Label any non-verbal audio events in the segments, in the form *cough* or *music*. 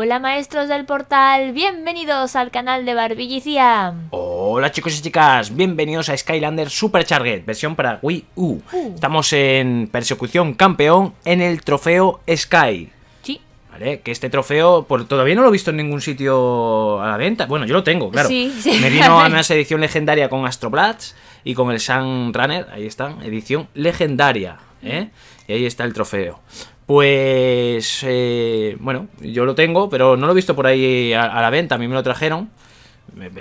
Hola maestros del portal, bienvenidos al canal de Barbillicia. Hola chicos y chicas, bienvenidos a Skylander Supercharged, versión para Wii U. Uh. Estamos en Persecución Campeón en el trofeo Sky. Sí. Vale, que este trofeo por, todavía no lo he visto en ningún sitio a la venta. Bueno, yo lo tengo, claro. Sí, sí. Me vino a una *laughs* edición legendaria con Astroblats y con el Sun Runner, ahí están, edición legendaria. ¿eh? Y ahí está el trofeo. Pues, eh, bueno, yo lo tengo, pero no lo he visto por ahí a, la venta, a mí me lo trajeron.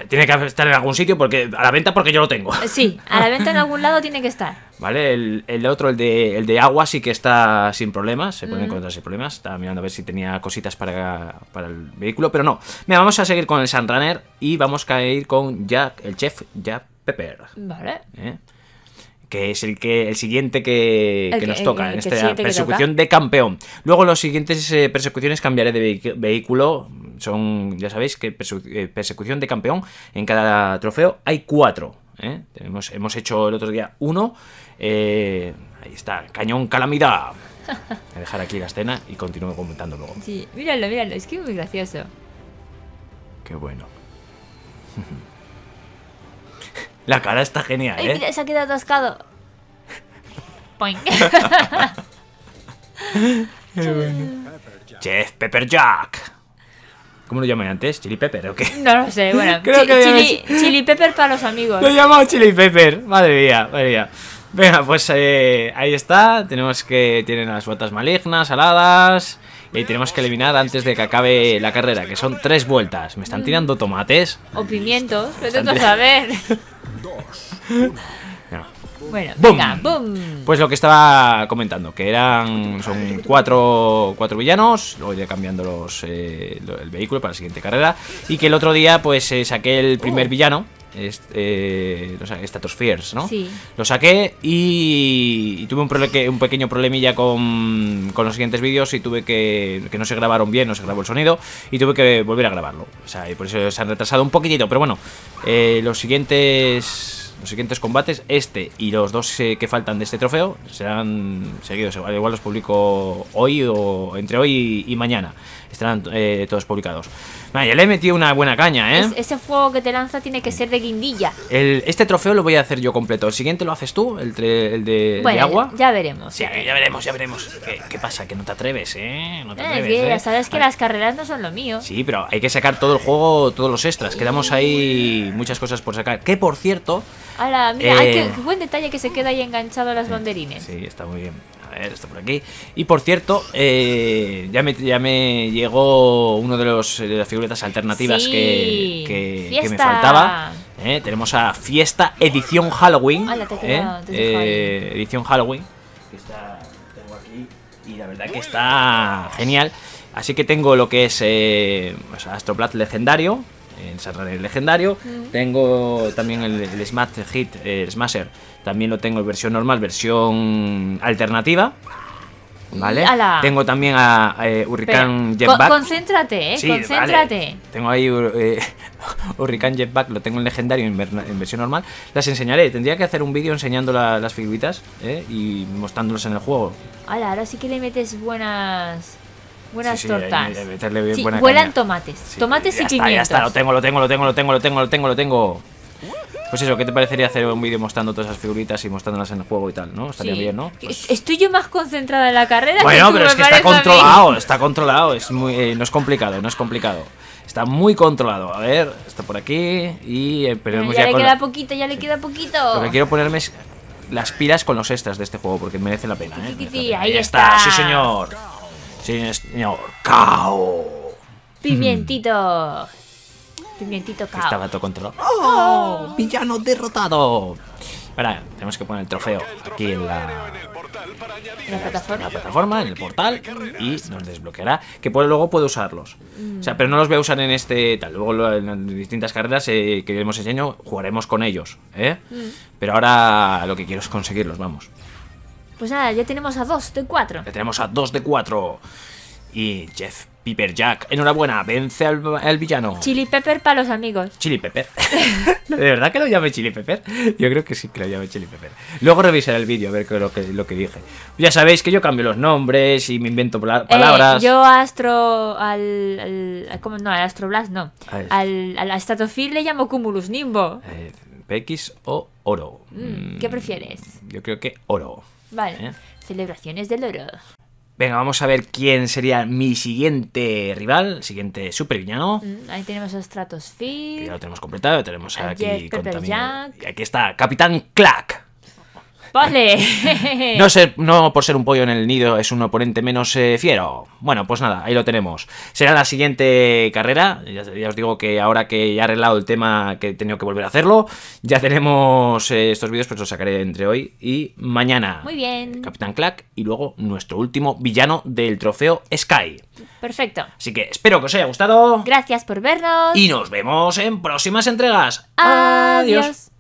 Tiene que estar en algún sitio porque a la venta porque yo lo tengo. Sí, a la venta en algún lado tiene que estar. *laughs* Vale, el, el otro, el de, el de agua, sí que está sin problemas. Se puede mm. encontrar sin problemas. Estaba mirando a ver si tenía cositas para, para el vehículo, pero no. Mira, vamos a seguir con el Sandrunner y vamos a ir con Jack, el chef Jack Pepper. Vale. ¿Eh? que es el que el siguiente que, nos toca, en esta persecución de campeón. Luego las siguientes eh, persecuciones cambiaré de vehículo, son, ya sabéis, que eh, persecución de campeón, en cada trofeo hay cuatro. ¿eh? Tenemos, hemos hecho el otro día uno, ahí está, cañón calamidad. *laughs* Voy a dejar aquí la escena y continúo comentando luego. Sí, míralo, míralo, es que muy gracioso. Qué bueno. *laughs* La cara está genial, se ha quedado atascado. *laughs* Chef Pepper Jack. ¿Cómo lo llamé antes? ¿Chili Pepper o qué? No lo sé, bueno. *laughs* Creo que chili, chili, Pepper para los amigos. Lo llamado Chili Pepper. Madre mía, madre mía. Venga, pues eh, ahí está. Tenemos que. Tienen las vueltas malignas, aladas. Y tenemos que eliminar antes de que acabe la carrera, que son tres vueltas. Me están mm. tirando tomates. O pimientos, tengo que saber. *laughs* Bueno, Pues lo que estaba comentando, que eran son cuatro, cuatro villanos, luego iré cambiando los, eh, el vehículo para la siguiente carrera, y que el otro día pues eh, saqué el primer oh. villano, este, eh, los ¿no? Sí. Lo saqué y, tuve un, un, pequeño problemilla con, con los siguientes vídeos y tuve que, que no se grabaron bien, no se grabó el sonido y tuve que volver a grabarlo. O sea, y por eso se han retrasado un poquitito, pero bueno, eh, los siguientes los siguientes combates, este y los dos eh, que faltan de este trofeo, serán seguidos. Igual, los publico hoy o entre hoy y, mañana. Estarán eh, todos publicados. Vale, ya le he metido una buena caña, ¿eh? ese fuego que te lanza tiene que ser de guindilla. El, este trofeo lo voy a hacer yo completo. El siguiente lo haces tú, el, el de, agua. Ya veremos. Sí, ya veremos, ya veremos. ¿Qué, pasa? Que no te atreves, ¿eh? No te eh, atreves. Sabes que las carreras no son lo mío. Sí, pero hay que sacar todo el juego, todos los extras. Quedamos ahí muchas cosas por sacar. Que por cierto ahora mira, eh. qué buen detalle que se queda ahí enganchado a las banderines. Sí, está muy bien. A ver, está por aquí. Y por cierto, eh, ya, me, ya me llegó uno de, los, las figuretas alternativas que, me faltaba. ¿eh? tenemos a Fiesta Edición Halloween. edición Halloween. Que está, tengo aquí. Y la verdad que está genial. Así que tengo lo que es eh, pues, legendario, en el legendario. Tengo también el, Smash Hit, eh, el Smasher, también lo tengo en versión normal, versión alternativa. ¿Vale? Tengo también a, eh, Jetpack. concéntrate, eh, concéntrate. Tengo ahí uh, eh, *laughs* Hurricane Jetpack, lo tengo en legendario en, versión normal. Las enseñaré, tendría que hacer un vídeo enseñando las figuritas y mostrándolas en el juego. Hala, ahora sí que le metes buenas Buenas tortas. Sí, meterle vuelan tomates. tomates y pimientos. Ya está, lo tengo, lo tengo, lo tengo, lo tengo, lo tengo, lo tengo, lo tengo. Pues eso, ¿qué te parecería hacer un vídeo mostrando todas esas figuritas y mostrándolas en el juego y tal, no? Estaría bien, ¿no? Estoy yo más concentrada en la carrera. Bueno, que tú, pero es que está controlado, está controlado, es muy, eh, no es complicado, no es complicado está muy controlado. A ver, está por aquí y eh, pero ya, le queda poquito, ya le queda poquito. Lo que quiero ponerme es las pilas con los extras de este juego porque merece la pena. ¿eh? sí, Ahí, está. está. sí señor señor. Cao. Pimientito. Hmm. Pimientito Cao. Estaba controlado. Oh. ¡Oh! ¡Villano derrotado! Ahora, tenemos que poner el trofeo aquí en la, ¿En la, plataforma? En el portal, y nos desbloqueará. Que luego puedo usarlos. O sea, pero no los voy a usar en este tal. Luego en distintas carreras eh, que que hemos enseñado, jugaremos con ellos. ¿eh? Mm. Pero ahora lo que quiero es conseguirlos, vamos. Pues nada, ya tenemos a dos de cuatro. Ya tenemos a dos de cuatro. Y Jeff Piper Jack, enhorabuena, vence al, villano. Chili Pepper para los amigos. Chili Pepper. *laughs* *laughs* ¿De verdad que lo llame Chili Pepper? Yo creo que sí que lo llame Chili Pepper. Luego revisaré el vídeo a ver lo, que, lo que dije. Ya sabéis que yo cambio los nombres y me invento eh, palabras. yo astro al, al ¿cómo? no, al Astroblast no. Este. Al, al le llamo Cumulus Nimbo. Eh, PX o oro. Mm, ¿Qué prefieres? Yo creo que oro. Vale. Celebraciones del oro. Venga, vamos a ver quién sería mi siguiente rival, siguiente super mm, ahí tenemos a Stratosphere. ya lo tenemos completado, tenemos aquí Y aquí está Capitán Clack. ¡Vale! *laughs* no, no por ser un pollo en el nido es un oponente menos eh, fiero. Bueno, pues nada, ahí lo tenemos. Será la siguiente carrera. Ya, os digo que ahora que ya he arreglado el tema, que he tenido que volver a hacerlo, ya tenemos eh, estos vídeos, pues los sacaré entre hoy y mañana. Muy bien. Capitán Clack y luego nuestro último villano del trofeo Sky. Perfecto. Así que espero que os haya gustado. Gracias por vernos. Y nos vemos en próximas entregas. Adiós.